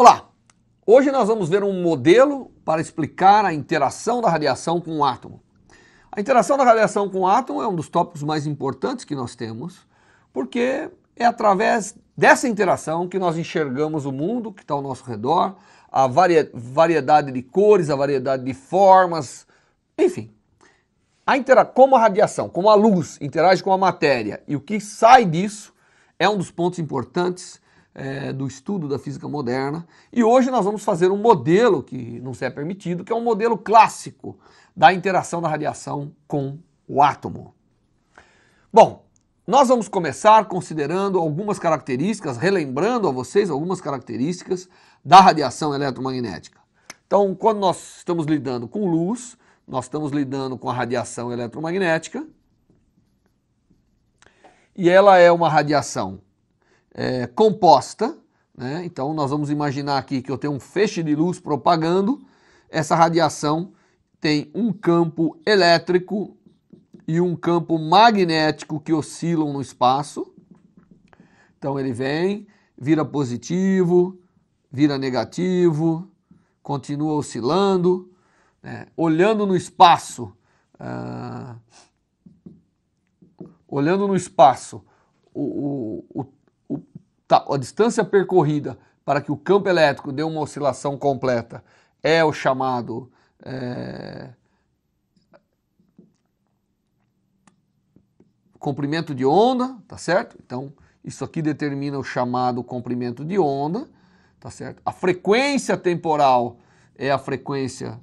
Olá! Hoje nós vamos ver um modelo para explicar a interação da radiação com o átomo. A interação da radiação com o átomo é um dos tópicos mais importantes que nós temos, porque é através dessa interação que nós enxergamos o mundo que está ao nosso redor, a variedade de cores, a variedade de formas, enfim. A como a radiação, como a luz interage com a matéria e o que sai disso é um dos pontos importantes é, do estudo da física moderna. E hoje nós vamos fazer um modelo que não é permitido, que é um modelo clássico da interação da radiação com o átomo. Bom, nós vamos começar considerando algumas características, relembrando a vocês algumas características da radiação eletromagnética. Então, quando nós estamos lidando com luz, nós estamos lidando com a radiação eletromagnética. E ela é uma radiação é, composta. Né? Então, nós vamos imaginar aqui que eu tenho um feixe de luz propagando, essa radiação tem um campo elétrico e um campo magnético que oscilam no espaço. Então, ele vem, vira positivo, vira negativo, continua oscilando, né? olhando no espaço. Uh... olhando no espaço, o, o, o Tá, a distância percorrida para que o campo elétrico dê uma oscilação completa é o chamado. É... comprimento de onda, tá certo? Então, isso aqui determina o chamado comprimento de onda, tá certo? A frequência temporal é a frequência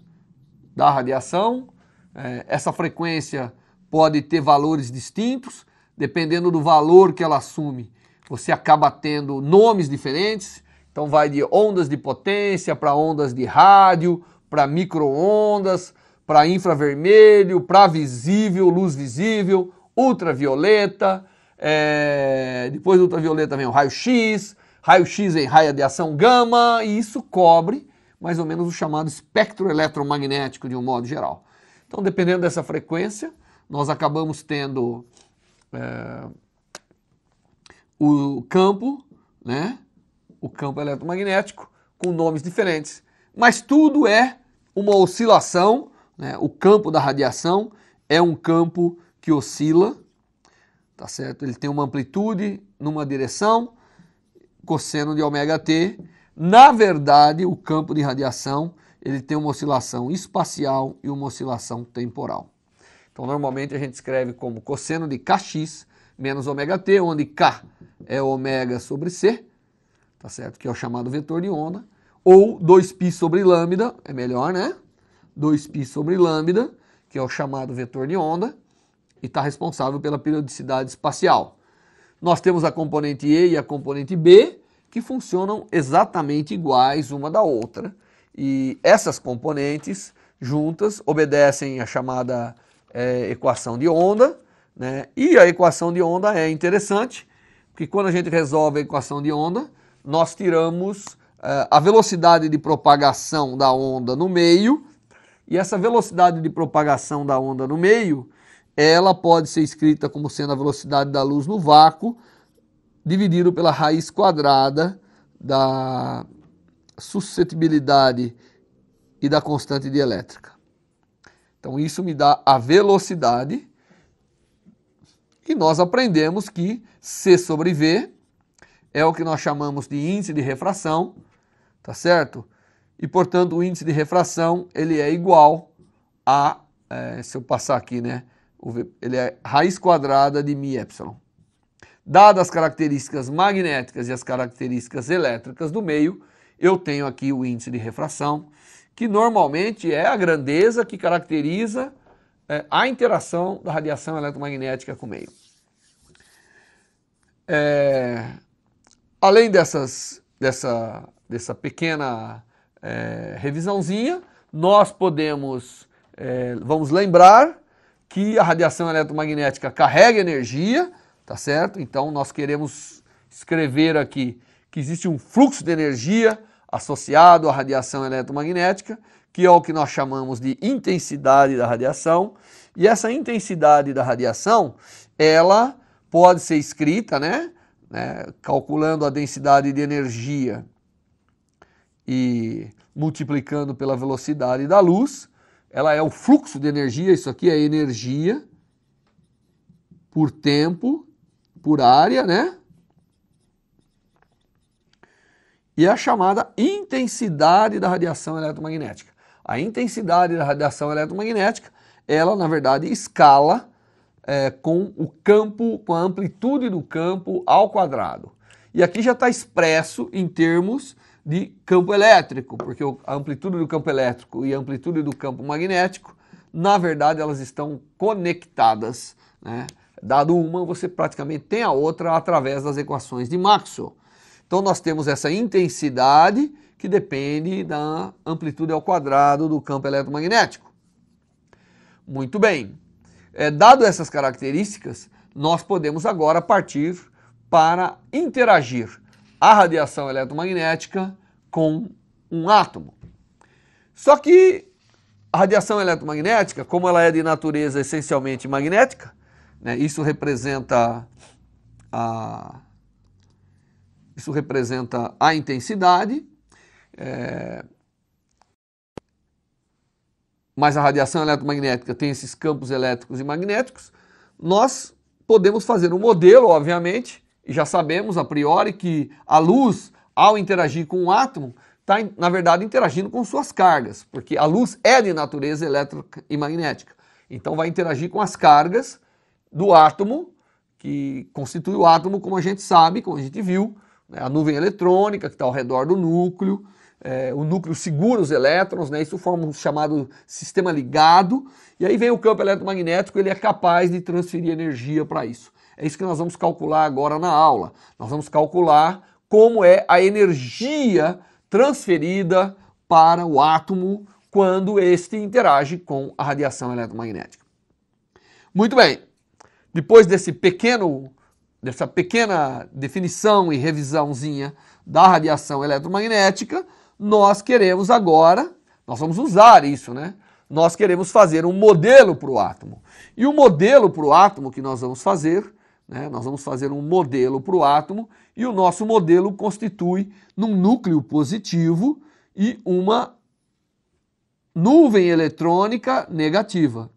da radiação. É, essa frequência pode ter valores distintos, dependendo do valor que ela assume você acaba tendo nomes diferentes. Então vai de ondas de potência para ondas de rádio, para microondas, para infravermelho, para visível, luz visível, ultravioleta. É... Depois do ultravioleta vem o raio-x, raio-x em raia de ação gama, e isso cobre mais ou menos o chamado espectro eletromagnético de um modo geral. Então, dependendo dessa frequência, nós acabamos tendo é, o campo, né? O campo eletromagnético com nomes diferentes, mas tudo é uma oscilação, né? O campo da radiação é um campo que oscila, tá certo? Ele tem uma amplitude numa direção, cosseno de ômega t. Na verdade, o campo de radiação, ele tem uma oscilação espacial e uma oscilação temporal. Então, normalmente a gente escreve como cosseno de kx menos ômega t, onde K é ômega sobre C, tá certo? Que é o chamado vetor de onda, ou 2π sobre lambda, é melhor, né? 2π sobre lambda, que é o chamado vetor de onda, e está responsável pela periodicidade espacial. Nós temos a componente E e a componente B, que funcionam exatamente iguais uma da outra. E essas componentes juntas obedecem à chamada é, equação de onda, né? E a equação de onda é interessante, porque quando a gente resolve a equação de onda, nós tiramos uh, a velocidade de propagação da onda no meio, e essa velocidade de propagação da onda no meio, ela pode ser escrita como sendo a velocidade da luz no vácuo, dividido pela raiz quadrada da suscetibilidade e da constante dielétrica. Então isso me dá a velocidade e nós aprendemos que C sobre V é o que nós chamamos de índice de refração, tá certo? E, portanto, o índice de refração ele é igual a, é, se eu passar aqui, né? Ele é raiz quadrada de mi Dadas as características magnéticas e as características elétricas do meio, eu tenho aqui o índice de refração, que normalmente é a grandeza que caracteriza é, a interação da radiação eletromagnética com o meio. É, além dessas, dessa, dessa pequena é, revisãozinha, nós podemos, é, vamos lembrar que a radiação eletromagnética carrega energia, tá certo? Então nós queremos escrever aqui que existe um fluxo de energia associado à radiação eletromagnética, que é o que nós chamamos de intensidade da radiação, e essa intensidade da radiação, ela pode ser escrita, né? né? Calculando a densidade de energia e multiplicando pela velocidade da luz, ela é o fluxo de energia, isso aqui é energia por tempo, por área, né? E é a chamada intensidade da radiação eletromagnética. A intensidade da radiação eletromagnética, ela na verdade escala é, com o campo, com a amplitude do campo ao quadrado. E aqui já está expresso em termos de campo elétrico, porque a amplitude do campo elétrico e a amplitude do campo magnético, na verdade, elas estão conectadas. Né? Dado uma, você praticamente tem a outra através das equações de Maxwell. Então nós temos essa intensidade que depende da amplitude ao quadrado do campo eletromagnético. Muito bem. É, dado essas características, nós podemos agora partir para interagir a radiação eletromagnética com um átomo. Só que a radiação eletromagnética, como ela é de natureza essencialmente magnética, né, isso representa a isso representa a intensidade. É, mas a radiação eletromagnética tem esses campos elétricos e magnéticos, nós podemos fazer um modelo, obviamente, e já sabemos a priori que a luz, ao interagir com um átomo, está, na verdade, interagindo com suas cargas, porque a luz é de natureza elétrica e magnética. Então, vai interagir com as cargas do átomo, que constitui o átomo, como a gente sabe, como a gente viu, né? a nuvem eletrônica que está ao redor do núcleo, é, o núcleo segura os elétrons, né? isso forma um chamado sistema ligado, e aí vem o campo eletromagnético, ele é capaz de transferir energia para isso. É isso que nós vamos calcular agora na aula. Nós vamos calcular como é a energia transferida para o átomo quando este interage com a radiação eletromagnética. Muito bem. Depois desse pequeno dessa pequena definição e revisãozinha da radiação eletromagnética, nós queremos agora, nós vamos usar isso, né? Nós queremos fazer um modelo para o átomo. E o modelo para o átomo que nós vamos fazer, né? nós vamos fazer um modelo para o átomo, e o nosso modelo constitui num núcleo positivo e uma nuvem eletrônica negativa.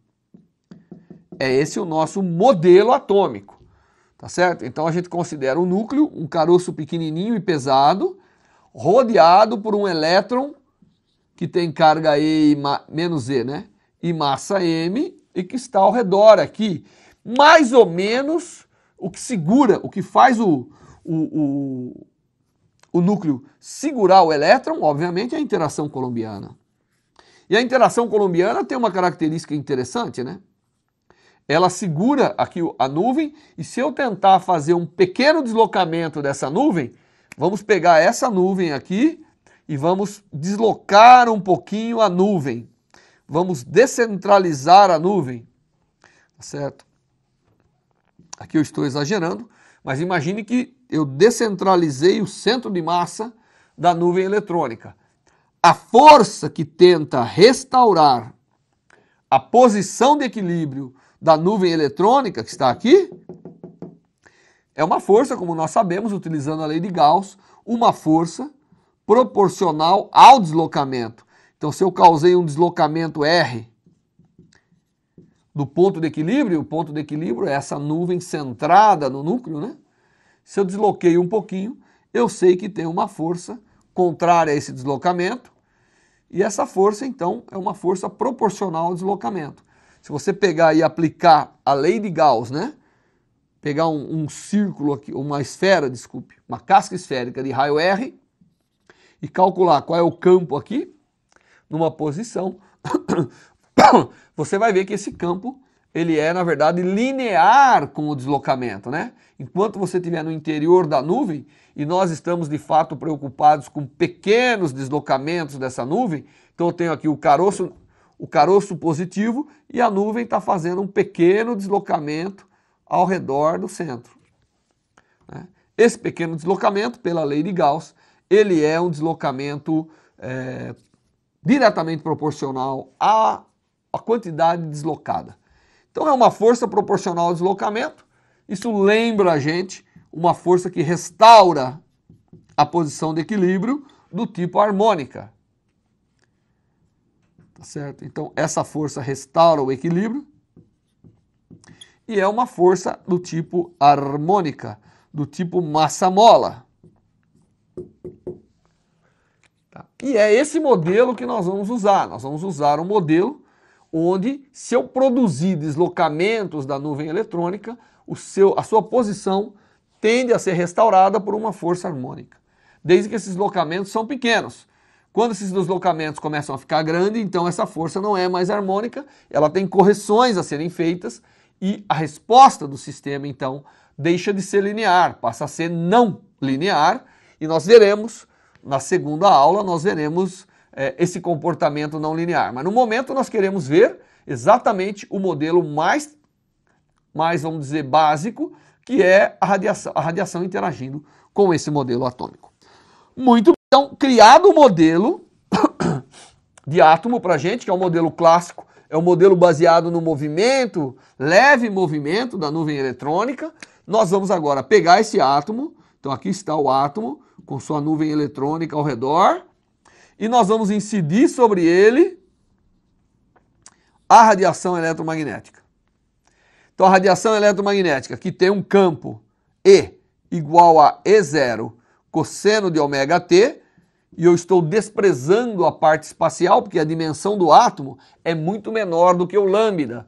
É esse o nosso modelo atômico, tá certo? Então a gente considera o núcleo um caroço pequenininho e pesado, rodeado por um elétron que tem carga E menos E, né? E massa M e que está ao redor aqui. Mais ou menos o que segura, o que faz o, o, o, o núcleo segurar o elétron, obviamente, é a interação colombiana. E a interação colombiana tem uma característica interessante, né? Ela segura aqui a nuvem e se eu tentar fazer um pequeno deslocamento dessa nuvem, Vamos pegar essa nuvem aqui e vamos deslocar um pouquinho a nuvem. Vamos descentralizar a nuvem, tá certo? Aqui eu estou exagerando, mas imagine que eu descentralizei o centro de massa da nuvem eletrônica. A força que tenta restaurar a posição de equilíbrio da nuvem eletrônica que está aqui é uma força, como nós sabemos, utilizando a lei de Gauss, uma força proporcional ao deslocamento. Então, se eu causei um deslocamento R do ponto de equilíbrio, o ponto de equilíbrio é essa nuvem centrada no núcleo, né? Se eu desloquei um pouquinho, eu sei que tem uma força contrária a esse deslocamento, e essa força, então, é uma força proporcional ao deslocamento. Se você pegar e aplicar a lei de Gauss, né? pegar um, um círculo aqui, uma esfera, desculpe, uma casca esférica de raio R e calcular qual é o campo aqui, numa posição, você vai ver que esse campo ele é, na verdade, linear com o deslocamento, né? Enquanto você estiver no interior da nuvem, e nós estamos de fato preocupados com pequenos deslocamentos dessa nuvem, então eu tenho aqui o caroço, o caroço positivo e a nuvem está fazendo um pequeno deslocamento ao redor do centro. Né? Esse pequeno deslocamento, pela lei de Gauss, ele é um deslocamento é, diretamente proporcional à, à quantidade deslocada. Então é uma força proporcional ao deslocamento. Isso lembra a gente uma força que restaura a posição de equilíbrio do tipo harmônica. Tá certo? Então essa força restaura o equilíbrio e é uma força do tipo harmônica, do tipo massa-mola. Tá? E é esse modelo que nós vamos usar. Nós vamos usar um modelo onde, se eu produzir deslocamentos da nuvem eletrônica, o seu, a sua posição tende a ser restaurada por uma força harmônica, desde que esses deslocamentos são pequenos. Quando esses deslocamentos começam a ficar grandes, então essa força não é mais harmônica, ela tem correções a serem feitas e a resposta do sistema, então, deixa de ser linear, passa a ser não linear, e nós veremos, na segunda aula, nós veremos é, esse comportamento não linear. Mas no momento nós queremos ver exatamente o modelo mais, mais vamos dizer, básico, que é a radiação, a radiação interagindo com esse modelo atômico. Muito então, criado o modelo de átomo para gente, que é o modelo clássico é um modelo baseado no movimento, leve movimento da nuvem eletrônica. Nós vamos agora pegar esse átomo, então aqui está o átomo com sua nuvem eletrônica ao redor, e nós vamos incidir sobre ele a radiação eletromagnética. Então a radiação eletromagnética que tem um campo E igual a E0 cosseno de ômega t, e eu estou desprezando a parte espacial, porque a dimensão do átomo é muito menor do que o lambda.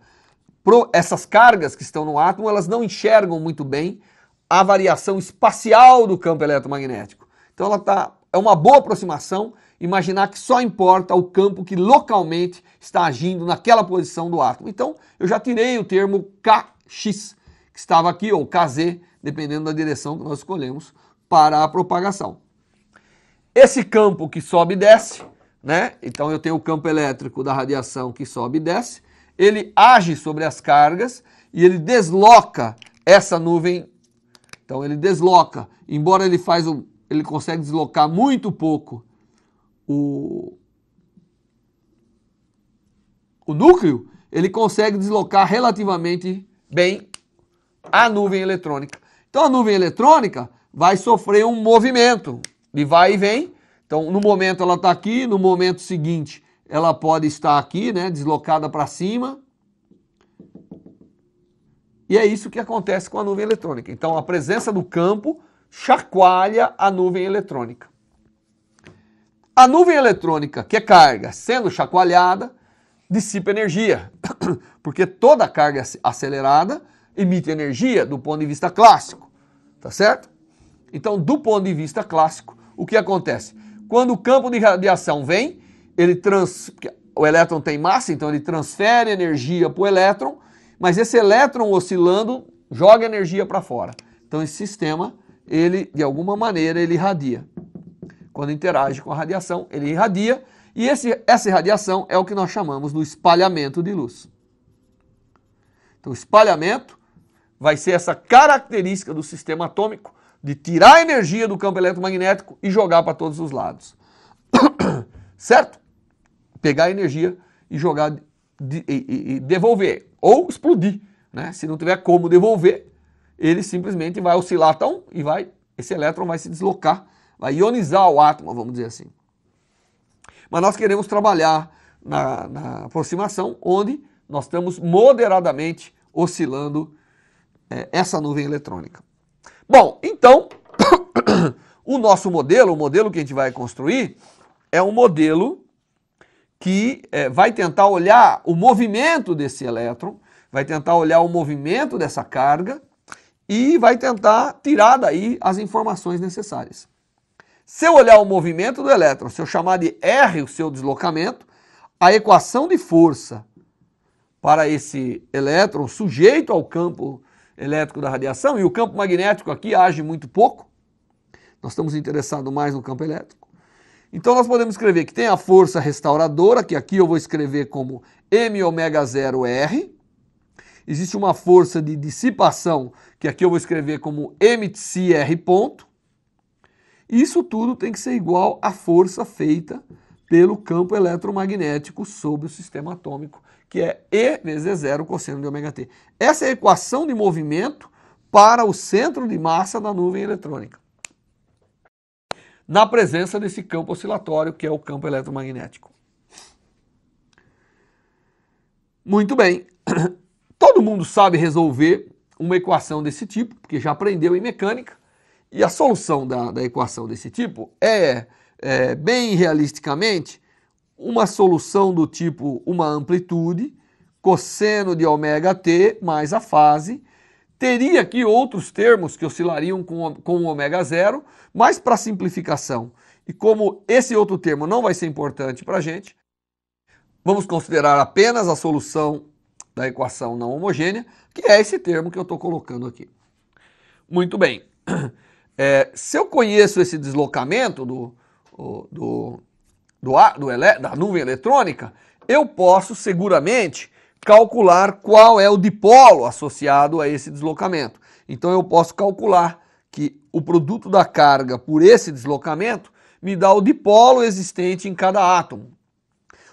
Pro, essas cargas que estão no átomo, elas não enxergam muito bem a variação espacial do campo eletromagnético. Então ela tá, é uma boa aproximação imaginar que só importa o campo que localmente está agindo naquela posição do átomo. Então eu já tirei o termo kx, que estava aqui, ou kz, dependendo da direção que nós escolhemos para a propagação. Esse campo que sobe e desce, né? Então eu tenho o campo elétrico da radiação que sobe e desce, ele age sobre as cargas e ele desloca essa nuvem. Então ele desloca, embora ele faz um, ele consegue deslocar muito pouco o o núcleo, ele consegue deslocar relativamente bem a nuvem eletrônica. Então a nuvem eletrônica vai sofrer um movimento, e vai e vem. Então, no momento ela está aqui, no momento seguinte ela pode estar aqui, né, deslocada para cima. E é isso que acontece com a nuvem eletrônica. Então, a presença do campo chacoalha a nuvem eletrônica. A nuvem eletrônica, que é carga, sendo chacoalhada, dissipa energia, porque toda carga acelerada emite energia do ponto de vista clássico, tá certo? Então, do ponto de vista clássico, o que acontece? Quando o campo de radiação vem, ele trans... o elétron tem massa, então ele transfere energia para o elétron, mas esse elétron oscilando joga energia para fora. Então esse sistema, ele de alguma maneira ele irradia. Quando interage com a radiação, ele irradia, e esse, essa irradiação é o que nós chamamos do espalhamento de luz. Então, o espalhamento vai ser essa característica do sistema atômico de tirar a energia do campo eletromagnético e jogar para todos os lados. certo? Pegar a energia e jogar de, e, e, devolver ou explodir, né? Se não tiver como devolver, ele simplesmente vai oscilar tão e vai esse elétron vai se deslocar, vai ionizar o átomo, vamos dizer assim. Mas nós queremos trabalhar na, na aproximação onde nós estamos moderadamente oscilando é, essa nuvem eletrônica. Bom, então, o nosso modelo, o modelo que a gente vai construir, é um modelo que é, vai tentar olhar o movimento desse elétron, vai tentar olhar o movimento dessa carga e vai tentar tirar daí as informações necessárias. Se eu olhar o movimento do elétron, se eu chamar de R o seu deslocamento, a equação de força para esse elétron sujeito ao campo elétrico da radiação e o campo magnético aqui age muito pouco. Nós estamos interessados mais no campo elétrico. Então nós podemos escrever que tem a força restauradora, que aqui eu vou escrever como m ômega 0 r. Existe uma força de dissipação, que aqui eu vou escrever como mcr ponto. Isso tudo tem que ser igual à força feita pelo campo eletromagnético sobre o sistema atômico que é E vezes é zero cosseno de ωt. t. Essa é a equação de movimento para o centro de massa da nuvem eletrônica. Na presença desse campo oscilatório, que é o campo eletromagnético. Muito bem. Todo mundo sabe resolver uma equação desse tipo, porque já aprendeu em mecânica, e a solução da, da equação desse tipo é, é bem realisticamente, uma solução do tipo uma amplitude, cosseno de ωt t mais a fase. Teria aqui outros termos que oscilariam com, com o zero, mas para simplificação. E como esse outro termo não vai ser importante para a gente, vamos considerar apenas a solução da equação não homogênea, que é esse termo que eu estou colocando aqui. Muito bem. É, se eu conheço esse deslocamento do, do, do do ele, da nuvem eletrônica, eu posso seguramente calcular qual é o dipolo associado a esse deslocamento. Então eu posso calcular que o produto da carga por esse deslocamento me dá o dipolo existente em cada átomo.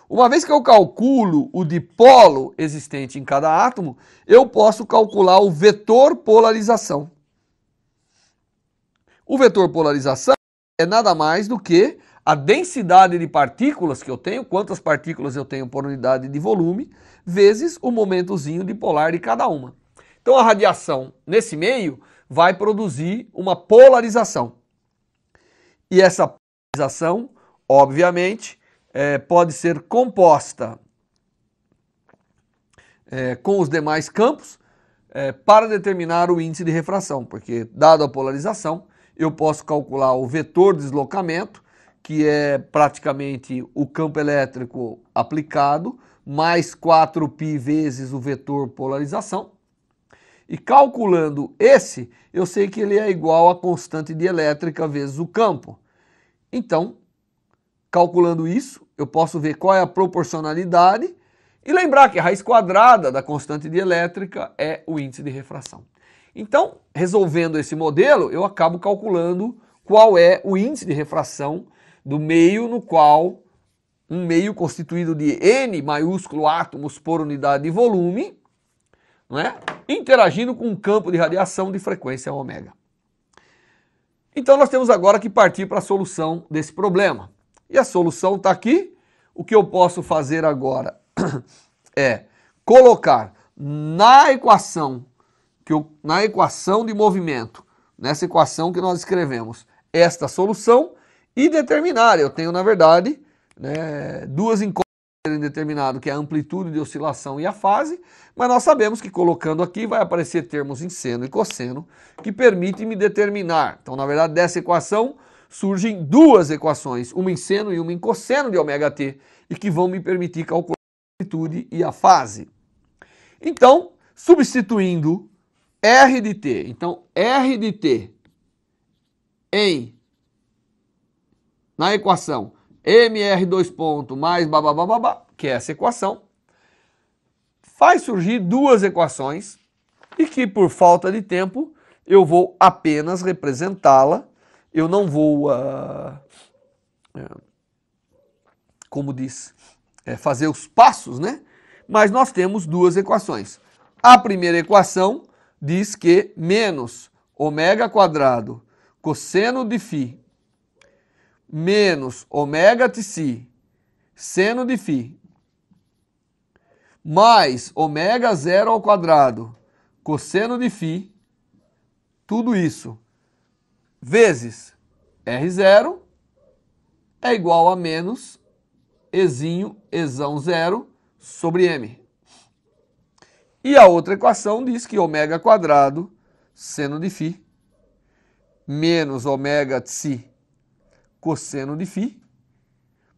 Uma vez que eu calculo o dipolo existente em cada átomo, eu posso calcular o vetor polarização. O vetor polarização é nada mais do que a densidade de partículas que eu tenho, quantas partículas eu tenho por unidade de volume, vezes o momentozinho dipolar de cada uma. Então a radiação nesse meio vai produzir uma polarização. E essa polarização, obviamente, é, pode ser composta é, com os demais campos é, para determinar o índice de refração, porque, dado a polarização, eu posso calcular o vetor de deslocamento que é praticamente o campo elétrico aplicado, mais 4π vezes o vetor polarização. E calculando esse, eu sei que ele é igual à constante dielétrica vezes o campo. Então, calculando isso, eu posso ver qual é a proporcionalidade e lembrar que a raiz quadrada da constante dielétrica é o índice de refração. Então, resolvendo esse modelo, eu acabo calculando qual é o índice de refração do meio no qual um meio constituído de N maiúsculo átomos por unidade de volume, não é? interagindo com um campo de radiação de frequência ômega. Então nós temos agora que partir para a solução desse problema. E a solução está aqui. O que eu posso fazer agora é colocar na equação que eu, na equação de movimento, nessa equação que nós escrevemos, esta solução e determinar. Eu tenho, na verdade, né, duas incógnitas em determinado, que é a amplitude de oscilação e a fase, mas nós sabemos que colocando aqui vai aparecer termos em seno e cosseno que permitem me determinar. Então, na verdade, dessa equação surgem duas equações, uma em seno e uma em cosseno de ωt e que vão me permitir calcular a amplitude e a fase. Então, substituindo R de t, então R de t em na equação MR dois ponto mais babababá, que é essa equação, faz surgir duas equações e que por falta de tempo eu vou apenas representá-la, eu não vou, uh, como diz, é fazer os passos, né? Mas nós temos duas equações. A primeira equação diz que menos ω quadrado cosseno de φ menos ômega si, seno de φ, mais ômega zero ao quadrado, cosseno de φ, tudo isso, vezes R0 é igual a menos Ezinho, Ezão zero sobre M. E a outra equação diz que ômega quadrado seno de φ menos ômega de si cosseno de φ,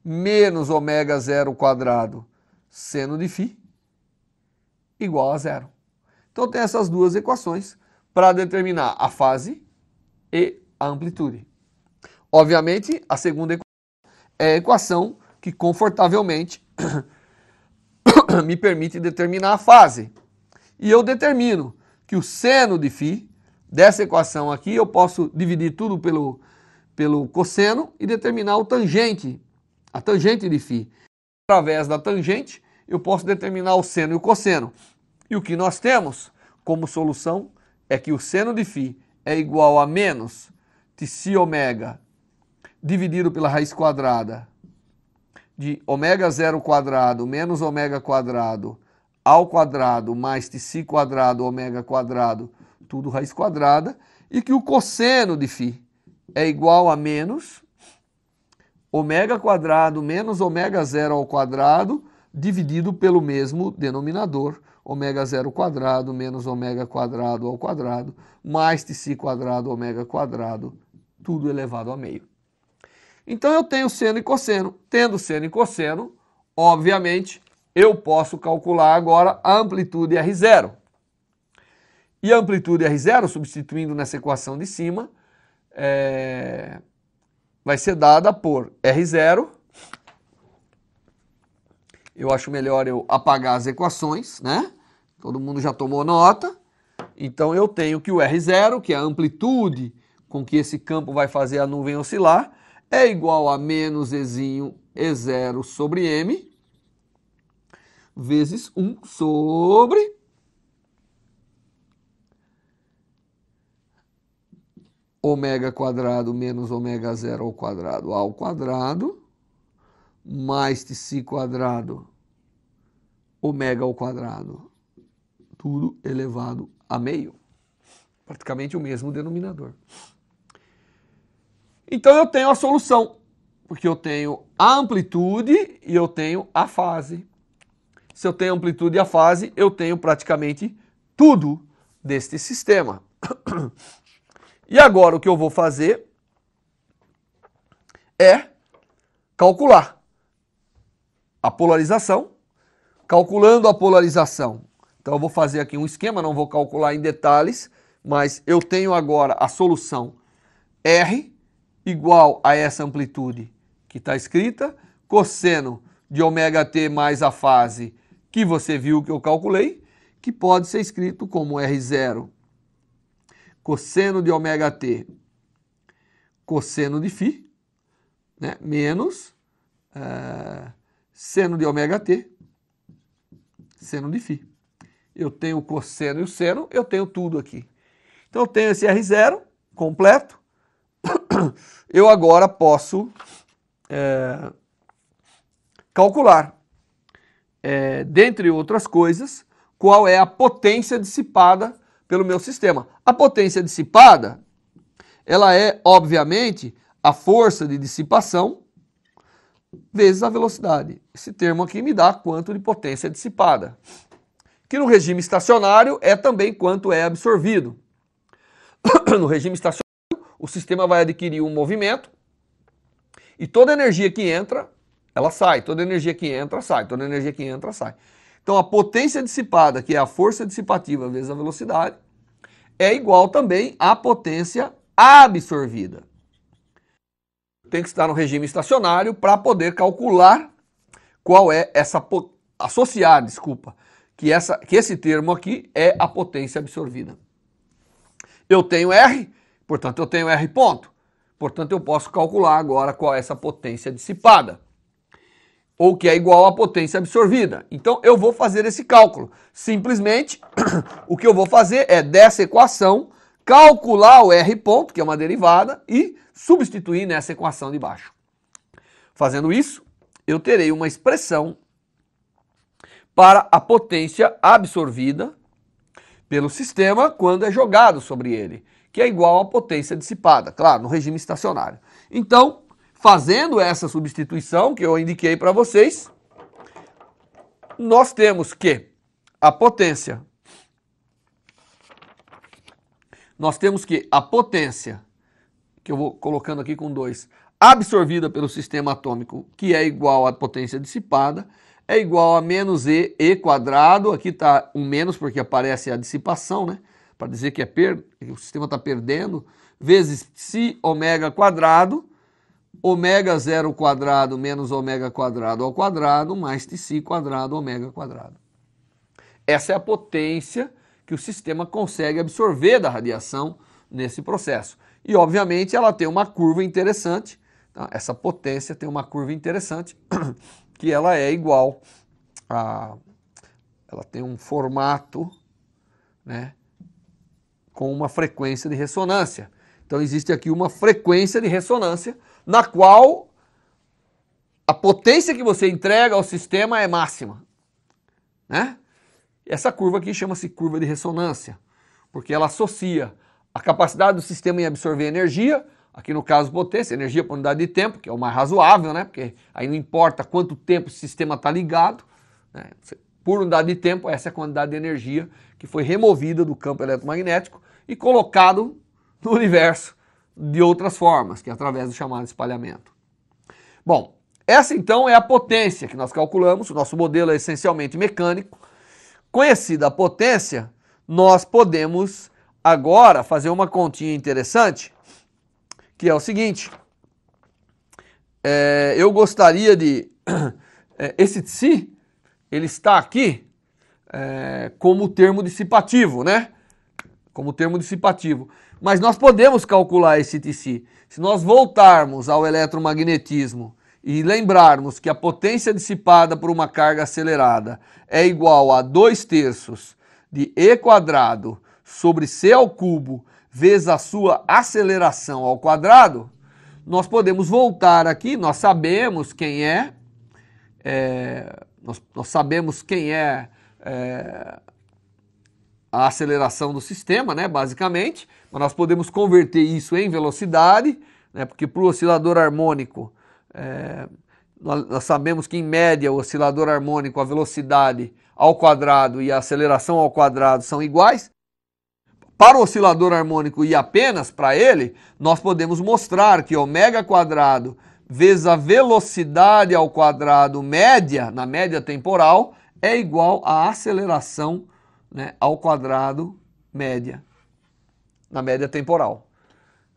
menos ômega zero quadrado seno de φ, igual a zero. Então tem essas duas equações para determinar a fase e a amplitude. Obviamente, a segunda equação é a equação que confortavelmente me permite determinar a fase. E eu determino que o seno de φ dessa equação aqui, eu posso dividir tudo pelo pelo cosseno e determinar o tangente, a tangente de φ. Através da tangente, eu posso determinar o seno e o cosseno. E o que nós temos como solução é que o seno de φ é igual a menos de si ômega dividido pela raiz quadrada de ômega zero quadrado menos ômega quadrado ao quadrado mais de si quadrado ômega quadrado, tudo raiz quadrada, e que o cosseno de φ é igual a menos ômega quadrado menos ômega zero ao quadrado dividido pelo mesmo denominador, ômega zero quadrado menos ômega quadrado ao quadrado, mais de si quadrado ômega quadrado, tudo elevado a meio. Então eu tenho seno e cosseno. Tendo seno e cosseno, obviamente, eu posso calcular agora a amplitude R0. E a amplitude R0, substituindo nessa equação de cima, é, vai ser dada por R0. Eu acho melhor eu apagar as equações, né? Todo mundo já tomou nota. Então eu tenho que o R0, que é a amplitude com que esse campo vai fazer a nuvem oscilar, é igual a menos E0 sobre M, vezes 1 sobre ômega quadrado menos ômega zero ao quadrado ao quadrado, mais de si quadrado, ômega ao quadrado, tudo elevado a meio. Praticamente o mesmo denominador. Então eu tenho a solução, porque eu tenho a amplitude e eu tenho a fase. Se eu tenho a amplitude e a fase, eu tenho praticamente tudo deste sistema. E agora o que eu vou fazer é calcular a polarização. Calculando a polarização, então eu vou fazer aqui um esquema, não vou calcular em detalhes, mas eu tenho agora a solução R igual a essa amplitude que está escrita, cosseno de ωt t mais a fase que você viu que eu calculei, que pode ser escrito como R0 cosseno de ômega t, cosseno de φ, né, menos uh, seno de ômega t, seno de φ. Eu tenho o cosseno e o seno, eu tenho tudo aqui. Então eu tenho esse R0 completo. Eu agora posso é, calcular, é, dentre outras coisas, qual é a potência dissipada pelo meu sistema. A potência dissipada, ela é, obviamente, a força de dissipação vezes a velocidade. Esse termo aqui me dá quanto de potência dissipada, que no regime estacionário é também quanto é absorvido. No regime estacionário, o sistema vai adquirir um movimento e toda energia que entra, ela sai. Toda energia que entra, sai. Toda energia que entra, sai. Então a potência dissipada, que é a força dissipativa vezes a velocidade, é igual também à potência absorvida. Tem que estar no regime estacionário para poder calcular qual é essa associar, desculpa, que essa que esse termo aqui é a potência absorvida. Eu tenho R, portanto eu tenho R ponto. Portanto eu posso calcular agora qual é essa potência dissipada ou que é igual à potência absorvida. Então eu vou fazer esse cálculo. Simplesmente, o que eu vou fazer é dessa equação calcular o R ponto, que é uma derivada, e substituir nessa equação de baixo. Fazendo isso, eu terei uma expressão para a potência absorvida pelo sistema quando é jogado sobre ele, que é igual à potência dissipada, claro, no regime estacionário. Então, fazendo essa substituição que eu indiquei para vocês, nós temos que a potência nós temos que a potência que eu vou colocando aqui com 2, absorvida pelo sistema atômico, que é igual à potência dissipada, é igual a menos e, e quadrado, aqui está um menos porque aparece a dissipação, né? Para dizer que é per... o sistema está perdendo, vezes si ômega quadrado, ômega zero quadrado menos ômega quadrado ao quadrado mais Tc quadrado ômega quadrado. Essa é a potência que o sistema consegue absorver da radiação nesse processo. E obviamente ela tem uma curva interessante, tá? essa potência tem uma curva interessante, que ela é igual a... Ela tem um formato né, com uma frequência de ressonância. Então existe aqui uma frequência de ressonância na qual a potência que você entrega ao sistema é máxima. Né? Essa curva aqui chama-se curva de ressonância, porque ela associa a capacidade do sistema em absorver energia, aqui no caso potência, energia por unidade de tempo, que é o mais razoável, né? porque aí não importa quanto tempo o sistema está ligado, né? por unidade de tempo, essa é a quantidade de energia que foi removida do campo eletromagnético e colocado no universo de outras formas, que é através do chamado espalhamento. Bom, essa então é a potência que nós calculamos, o nosso modelo é essencialmente mecânico. Conhecida a potência, nós podemos agora fazer uma continha interessante, que é o seguinte. É, eu gostaria de... É, esse tsi, ele está aqui é, como termo dissipativo, né? Como termo dissipativo. Mas nós podemos calcular esse TC. Se nós voltarmos ao eletromagnetismo e lembrarmos que a potência dissipada por uma carga acelerada é igual a 2 terços de E quadrado sobre C ao cubo vezes a sua aceleração ao quadrado, nós podemos voltar aqui, nós sabemos quem é, é nós, nós, sabemos quem é, é a aceleração do sistema, né, basicamente, mas nós podemos converter isso em velocidade, né? porque para o oscilador harmônico, é, nós sabemos que em média o oscilador harmônico, a velocidade ao quadrado e a aceleração ao quadrado são iguais. Para o oscilador harmônico e apenas para ele, nós podemos mostrar que ômega quadrado vezes a velocidade ao quadrado média, na média temporal, é igual à aceleração né, ao quadrado média na média temporal.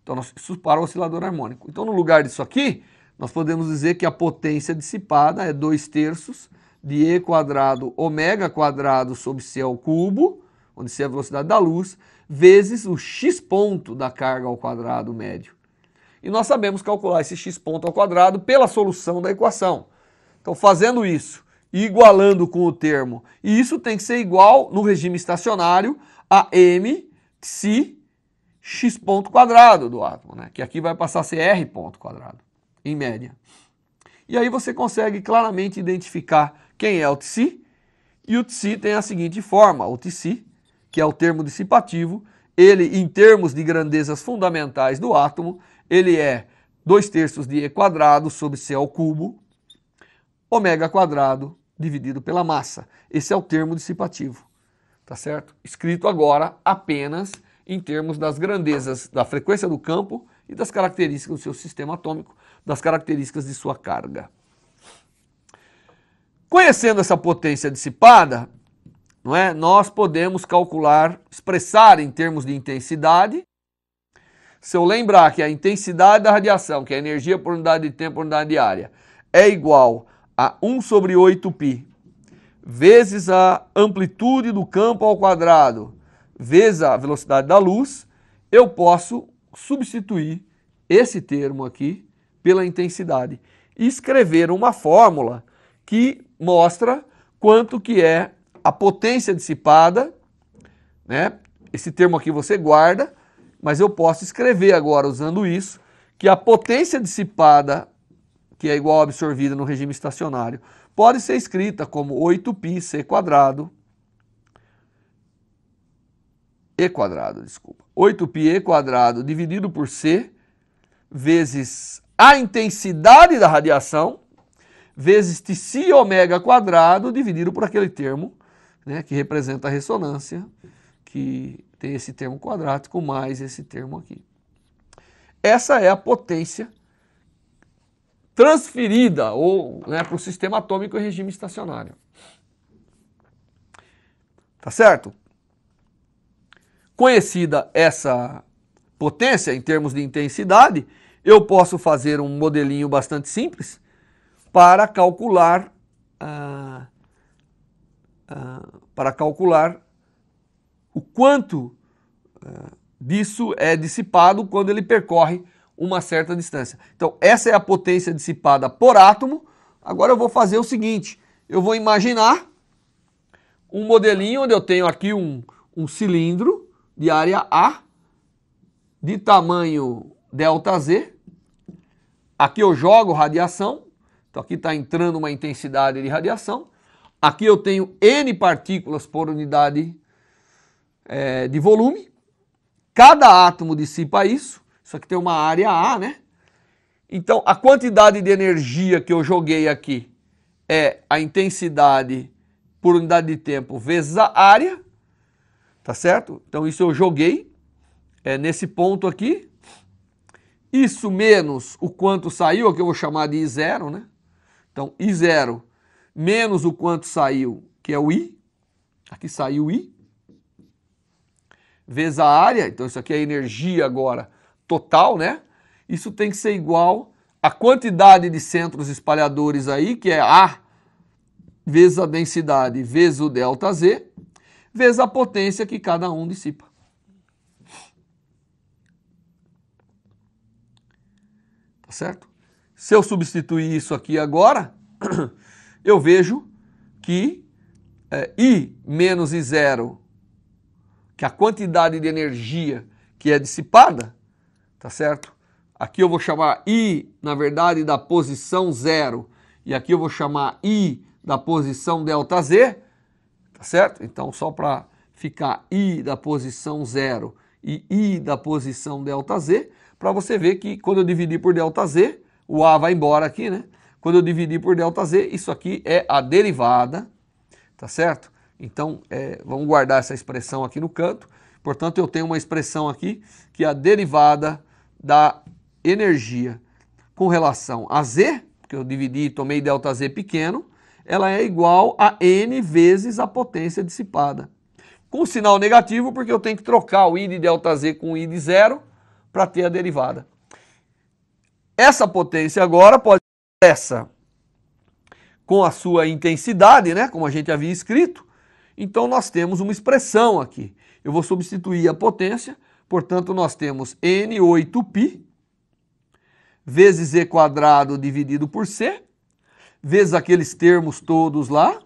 Então, nós, isso para o oscilador harmônico. Então, no lugar disso aqui, nós podemos dizer que a potência dissipada é 2 terços de E quadrado ômega quadrado sobre C ao cubo, onde C é a velocidade da luz, vezes o x ponto da carga ao quadrado médio. E nós sabemos calcular esse x ponto ao quadrado pela solução da equação. Então, fazendo isso, igualando com o termo, e isso tem que ser igual no regime estacionário a m psi x ponto quadrado do átomo, né? que aqui vai passar a ser r ponto quadrado, em média. E aí você consegue claramente identificar quem é o Tsi, e o Tsi tem a seguinte forma, o Tsi, que é o termo dissipativo, ele, em termos de grandezas fundamentais do átomo, ele é 2 terços de E quadrado sobre C ao cubo, ômega quadrado dividido pela massa. Esse é o termo dissipativo, tá certo? Escrito agora apenas em termos das grandezas da frequência do campo e das características do seu sistema atômico, das características de sua carga. Conhecendo essa potência dissipada, não é? Nós podemos calcular, expressar em termos de intensidade. Se eu lembrar que a intensidade da radiação, que é a energia por unidade de tempo por unidade de área, é igual a 1 sobre 8π vezes a amplitude do campo ao quadrado vezes a velocidade da luz, eu posso substituir esse termo aqui pela intensidade e escrever uma fórmula que mostra quanto que é a potência dissipada, né? Esse termo aqui você guarda, mas eu posso escrever agora usando isso que a potência dissipada, que é igual à absorvida no regime estacionário, pode ser escrita como 8πC quadrado e quadrado, desculpa. 8πe quadrado dividido por c vezes a intensidade da radiação vezes Tc ômega quadrado dividido por aquele termo, né, que representa a ressonância, que tem esse termo quadrático mais esse termo aqui. Essa é a potência transferida ou né, para o sistema atômico em regime estacionário. Tá certo? Conhecida essa potência em termos de intensidade, eu posso fazer um modelinho bastante simples para calcular ah, ah, para calcular o quanto ah, disso é dissipado quando ele percorre uma certa distância. Então, essa é a potência dissipada por átomo. Agora eu vou fazer o seguinte: eu vou imaginar um modelinho onde eu tenho aqui um, um cilindro de área A, de tamanho ΔZ. Aqui eu jogo radiação, então aqui está entrando uma intensidade de radiação. Aqui eu tenho N partículas por unidade é, de volume. Cada átomo dissipa isso. Isso aqui tem uma área A, né? Então a quantidade de energia que eu joguei aqui é a intensidade por unidade de tempo vezes a área. Tá certo? Então isso eu joguei é, nesse ponto aqui. Isso menos o quanto saiu, que eu vou chamar de I0, né? Então I0 menos o quanto saiu, que é o I. Aqui saiu I. Vezes a área, então isso aqui é a energia agora total, né? Isso tem que ser igual à quantidade de centros espalhadores aí, que é A vezes a densidade vezes o delta Z, vezes a potência que cada um dissipa. Tá certo? Se eu substituir isso aqui agora, eu vejo que é, I menos I zero, que a quantidade de energia que é dissipada, tá certo? Aqui eu vou chamar I, na verdade, da posição zero, e aqui eu vou chamar I da posição delta Z, tá certo? Então, só para ficar I da posição zero e I da posição delta Z, para você ver que quando eu dividir por delta Z, o A vai embora aqui, né? Quando eu dividir por delta Z, isso aqui é a derivada, tá certo? Então, é, vamos guardar essa expressão aqui no canto. Portanto, eu tenho uma expressão aqui que é a derivada da energia com relação a Z, porque eu dividi e tomei delta Z pequeno, ela é igual a n vezes a potência dissipada. Com sinal negativo, porque eu tenho que trocar o i de ΔZ com o i de zero para ter a derivada. Essa potência agora pode ser essa com a sua intensidade, né, como a gente havia escrito. Então nós temos uma expressão aqui. Eu vou substituir a potência, portanto nós temos N8π vezes z quadrado dividido por C vezes aqueles termos todos lá,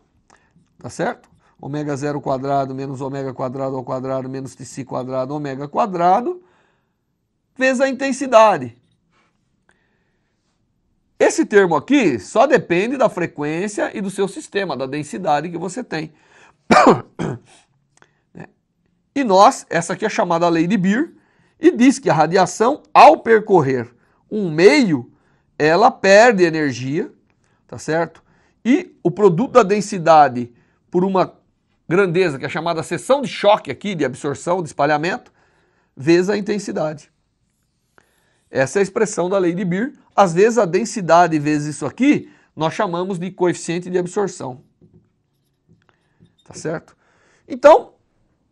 tá certo? Ômega zero quadrado menos ômega quadrado ao quadrado menos tc quadrado ômega quadrado, vezes a intensidade. Esse termo aqui só depende da frequência e do seu sistema, da densidade que você tem. Né? E nós, essa aqui é chamada lei de Beer, e diz que a radiação, ao percorrer um meio, ela perde energia tá certo? E o produto da densidade por uma grandeza, que é chamada seção de choque aqui, de absorção, de espalhamento, vezes a intensidade. Essa é a expressão da lei de Beer. Às vezes a densidade vezes isso aqui, nós chamamos de coeficiente de absorção. Tá certo? Então,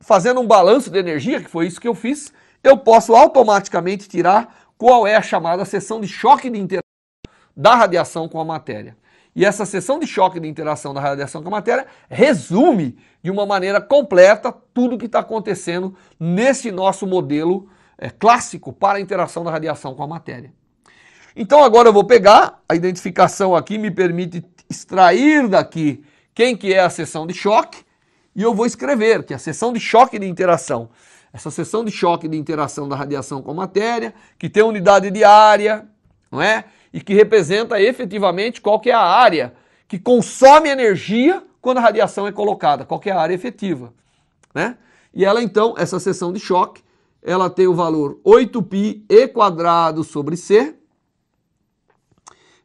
fazendo um balanço de energia, que foi isso que eu fiz, eu posso automaticamente tirar qual é a chamada seção de choque de interação da radiação com a matéria. E essa sessão de choque de interação da radiação com a matéria resume de uma maneira completa tudo o que está acontecendo nesse nosso modelo é, clássico para a interação da radiação com a matéria. Então agora eu vou pegar a identificação aqui, me permite extrair daqui quem que é a seção de choque e eu vou escrever que a seção de choque de interação, essa seção de choque de interação da radiação com a matéria, que tem unidade de área, não é? e que representa efetivamente qual que é a área que consome energia quando a radiação é colocada, qual que é a área efetiva, né? E ela então, essa seção de choque, ela tem o valor 8 pi e quadrado sobre c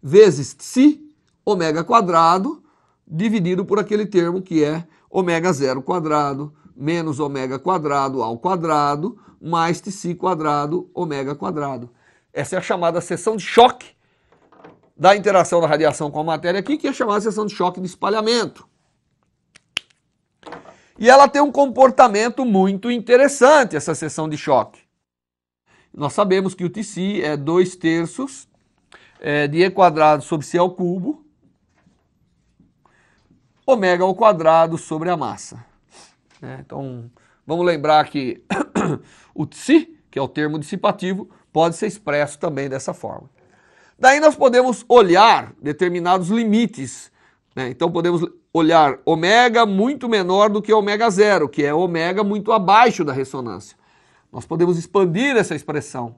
vezes si ômega quadrado dividido por aquele termo que é ômega zero quadrado menos ômega quadrado ao quadrado mais tc quadrado ômega quadrado. Essa é a chamada seção de choque da interação da radiação com a matéria aqui, que é chamada seção de choque de espalhamento. E ela tem um comportamento muito interessante, essa seção de choque. Nós sabemos que o Tc é 2 terços é, de E quadrado sobre C ao cubo, ômega ao quadrado sobre a massa. É, então, vamos lembrar que o Tc, que é o termo dissipativo, pode ser expresso também dessa forma. Daí nós podemos olhar determinados limites. Né? Então podemos olhar ômega muito menor do que ômega zero, que é ômega muito abaixo da ressonância. Nós podemos expandir essa expressão.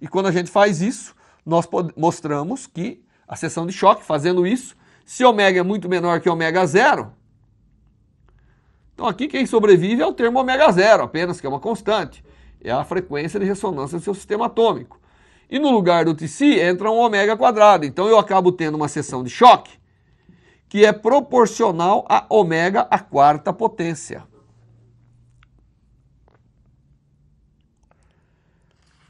E quando a gente faz isso, nós mostramos que a seção de choque, fazendo isso, se ômega é muito menor que ômega zero, então aqui quem sobrevive é o termo ômega zero apenas, que é uma constante. É a frequência de ressonância do seu sistema atômico. E no lugar do TC entra um ômega quadrado. Então eu acabo tendo uma seção de choque que é proporcional a ômega à quarta potência.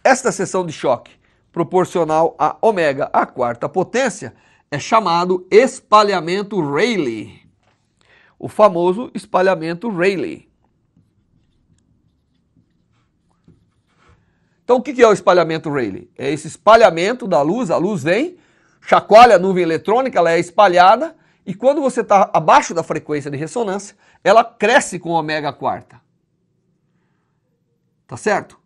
Esta seção de choque proporcional a ômega à quarta potência é chamado espalhamento Rayleigh, o famoso espalhamento Rayleigh. Então o que é o espalhamento Rayleigh? É esse espalhamento da luz, a luz vem, chacoalha a nuvem eletrônica, ela é espalhada, e quando você está abaixo da frequência de ressonância, ela cresce com ômega quarta. Tá certo?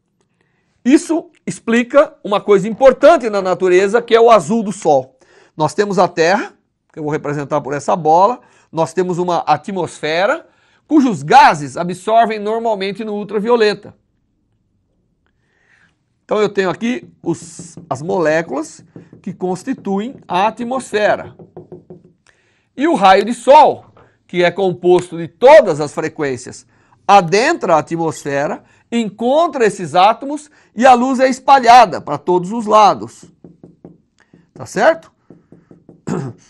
Isso explica uma coisa importante na natureza, que é o azul do Sol. Nós temos a Terra, que eu vou representar por essa bola, nós temos uma atmosfera, cujos gases absorvem normalmente no ultravioleta. Então eu tenho aqui os, as moléculas que constituem a atmosfera. E o raio de Sol, que é composto de todas as frequências, adentra a atmosfera, encontra esses átomos e a luz é espalhada para todos os lados. Tá certo?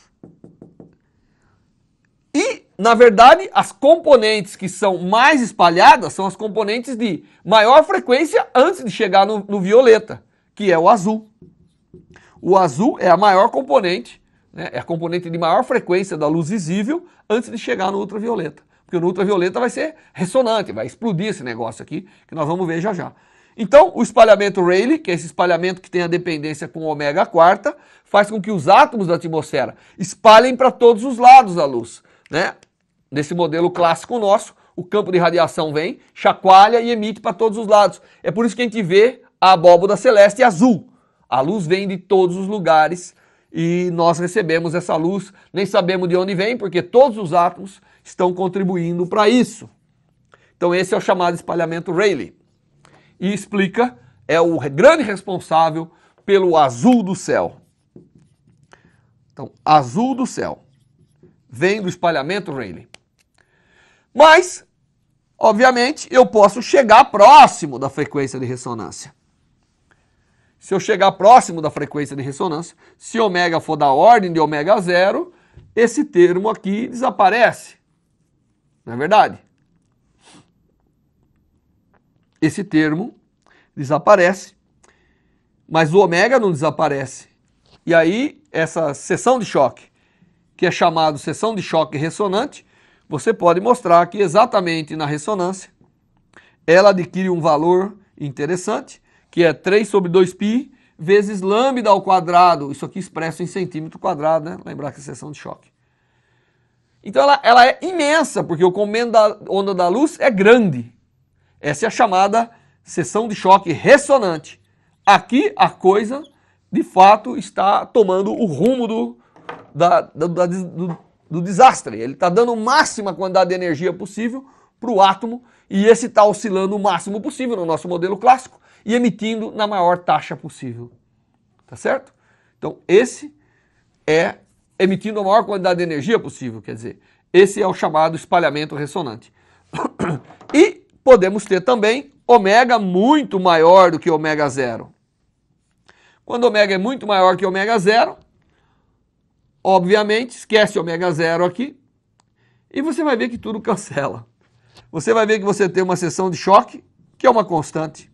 E na verdade, as componentes que são mais espalhadas são as componentes de maior frequência antes de chegar no, no violeta, que é o azul. O azul é a maior componente, né? é a componente de maior frequência da luz visível antes de chegar no ultravioleta. Porque no ultravioleta vai ser ressonante, vai explodir esse negócio aqui, que nós vamos ver já já. Então, o espalhamento Rayleigh, que é esse espalhamento que tem a dependência com ômega quarta, faz com que os átomos da atmosfera espalhem para todos os lados a luz. Né? nesse modelo clássico nosso, o campo de radiação vem, chacoalha e emite para todos os lados. É por isso que a gente vê a abóboda celeste azul. A luz vem de todos os lugares e nós recebemos essa luz, nem sabemos de onde vem, porque todos os átomos estão contribuindo para isso. Então, esse é o chamado espalhamento Rayleigh. E explica, é o grande responsável pelo azul do céu. Então, azul do céu vem do espalhamento Rayleigh. Mas, obviamente, eu posso chegar próximo da frequência de ressonância. Se eu chegar próximo da frequência de ressonância, se ômega for da ordem de ômega zero, esse termo aqui desaparece. Não é verdade? Esse termo desaparece, mas o ômega não desaparece. E aí, essa seção de choque, que é chamado seção de choque ressonante, você pode mostrar que exatamente na ressonância ela adquire um valor interessante, que é 3 sobre 2π vezes lambda ao quadrado, isso aqui expresso em centímetro quadrado, né? Lembrar que é seção de choque. Então ela, ela é imensa, porque o comendo da onda da luz é grande. Essa é a chamada seção de choque ressonante. Aqui a coisa, de fato, está tomando o rumo do, da, da, da, do, do desastre. Ele está dando a máxima quantidade de energia possível para o átomo e esse está oscilando o máximo possível no nosso modelo clássico e emitindo na maior taxa possível. Tá certo? Então, esse é emitindo a maior quantidade de energia possível, quer dizer, esse é o chamado espalhamento ressonante. e podemos ter também ômega muito maior do que ômega zero. Quando ômega é muito maior que ômega zero, Obviamente, esquece ômega zero aqui e você vai ver que tudo cancela. Você vai ver que você tem uma sessão de choque, que é uma constante.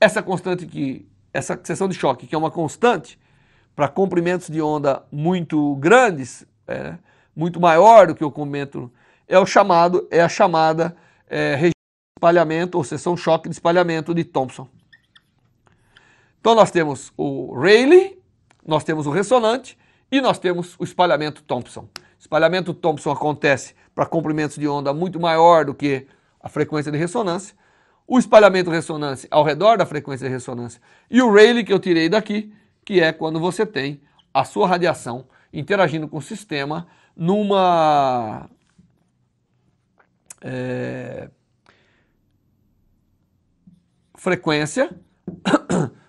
Essa constante que essa sessão de choque, que é uma constante para comprimentos de onda muito grandes, é, muito maior do que eu comento, é o chamado, é a chamada é, região de espalhamento ou sessão choque de espalhamento de Thomson. Então nós temos o Rayleigh, nós temos o ressonante e nós temos o espalhamento Thompson. O espalhamento Thompson acontece para comprimentos de onda muito maior do que a frequência de ressonância. O espalhamento ressonância ao redor da frequência de ressonância. E o Rayleigh que eu tirei daqui, que é quando você tem a sua radiação interagindo com o sistema numa. É, frequência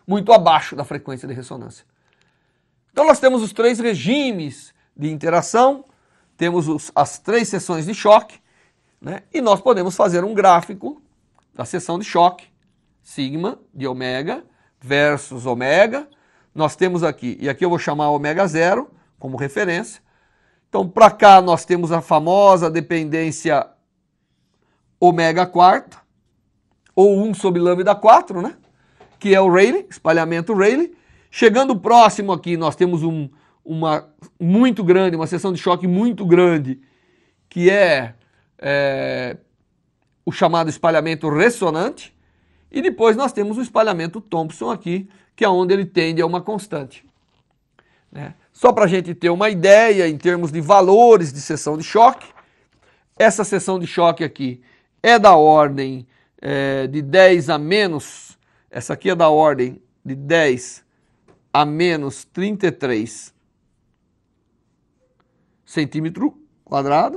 muito abaixo da frequência de ressonância. Então nós temos os três regimes de interação, temos os, as três sessões de choque, né? e nós podemos fazer um gráfico da sessão de choque, sigma de ômega versus ômega. Nós temos aqui, e aqui eu vou chamar ômega zero como referência. Então para cá nós temos a famosa dependência ômega quarta, ou 1 sobre lambda 4, né? que é o Rayleigh, espalhamento Rayleigh. Chegando próximo aqui, nós temos um, uma muito grande, uma seção de choque muito grande, que é, é o chamado espalhamento ressonante. E depois nós temos o espalhamento Thompson aqui, que é onde ele tende a uma constante. Né? Só para a gente ter uma ideia em termos de valores de seção de choque, essa seção de choque aqui é da ordem é, de 10 a menos essa aqui é da ordem de 10 a menos 33 centímetro quadrado.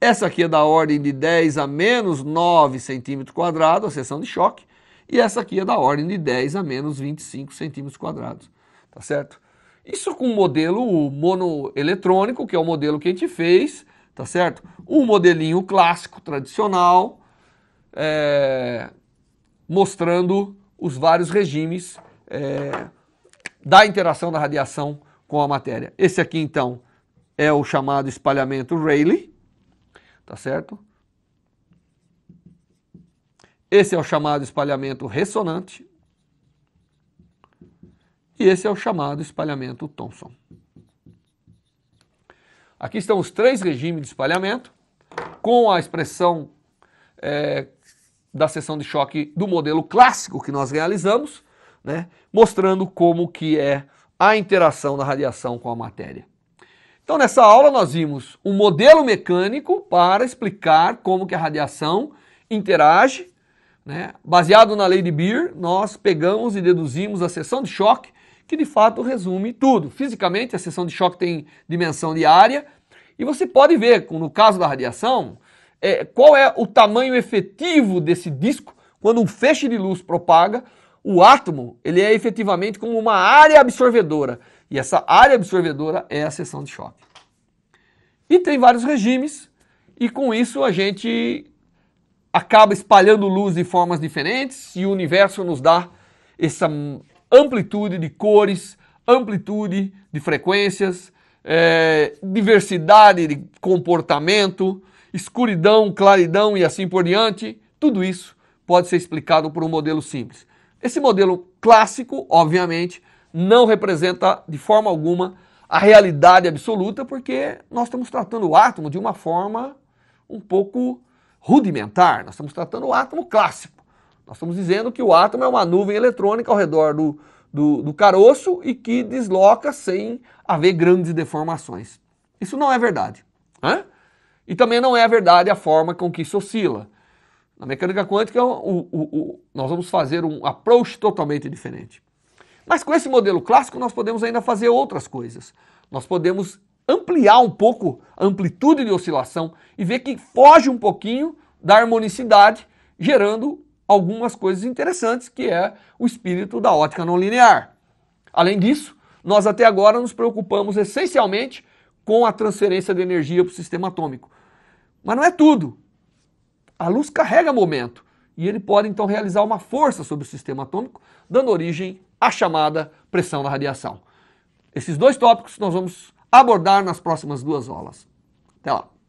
Essa aqui é da ordem de 10 a menos 9 centímetro quadrado, a seção de choque. E essa aqui é da ordem de 10 a menos 25 centímetros quadrados, tá certo? Isso com o modelo monoeletrônico, que é o modelo que a gente fez, tá certo? Um modelinho clássico, tradicional, é, mostrando os vários regimes é, da interação da radiação com a matéria. Esse aqui, então, é o chamado espalhamento Rayleigh, tá certo? Esse é o chamado espalhamento ressonante. E esse é o chamado espalhamento Thomson. Aqui estão os três regimes de espalhamento, com a expressão é, da sessão de choque do modelo clássico que nós realizamos, né, mostrando como que é a interação da radiação com a matéria. Então nessa aula nós vimos um modelo mecânico para explicar como que a radiação interage, né? Baseado na lei de Beer, nós pegamos e deduzimos a seção de choque, que de fato resume tudo. Fisicamente a seção de choque tem dimensão de área, e você pode ver, no caso da radiação, é, qual é o tamanho efetivo desse disco quando um feixe de luz propaga. O átomo ele é efetivamente como uma área absorvedora e essa área absorvedora é a seção de choque. E tem vários regimes e com isso a gente acaba espalhando luz de formas diferentes e o universo nos dá essa amplitude de cores, amplitude de frequências, é, diversidade de comportamento, escuridão, claridão e assim por diante, tudo isso pode ser explicado por um modelo simples. Esse modelo clássico, obviamente, não representa de forma alguma a realidade absoluta, porque nós estamos tratando o átomo de uma forma um pouco rudimentar. Nós estamos tratando o átomo clássico. Nós estamos dizendo que o átomo é uma nuvem eletrônica ao redor do, do, do caroço e que desloca sem haver grandes deformações. Isso não é verdade. Hã? E também não é a verdade a forma com que isso oscila. Na mecânica quântica, o, o, o, nós vamos fazer um approach totalmente diferente. Mas com esse modelo clássico, nós podemos ainda fazer outras coisas. Nós podemos ampliar um pouco a amplitude de oscilação e ver que foge um pouquinho da harmonicidade, gerando algumas coisas interessantes, que é o espírito da ótica não linear. Além disso, nós até agora nos preocupamos essencialmente com a transferência de energia para o sistema atômico. Mas não é tudo. A luz carrega momento e ele pode então realizar uma força sobre o sistema atômico, dando origem à chamada pressão da radiação. Esses dois tópicos nós vamos abordar nas próximas duas aulas. Até lá!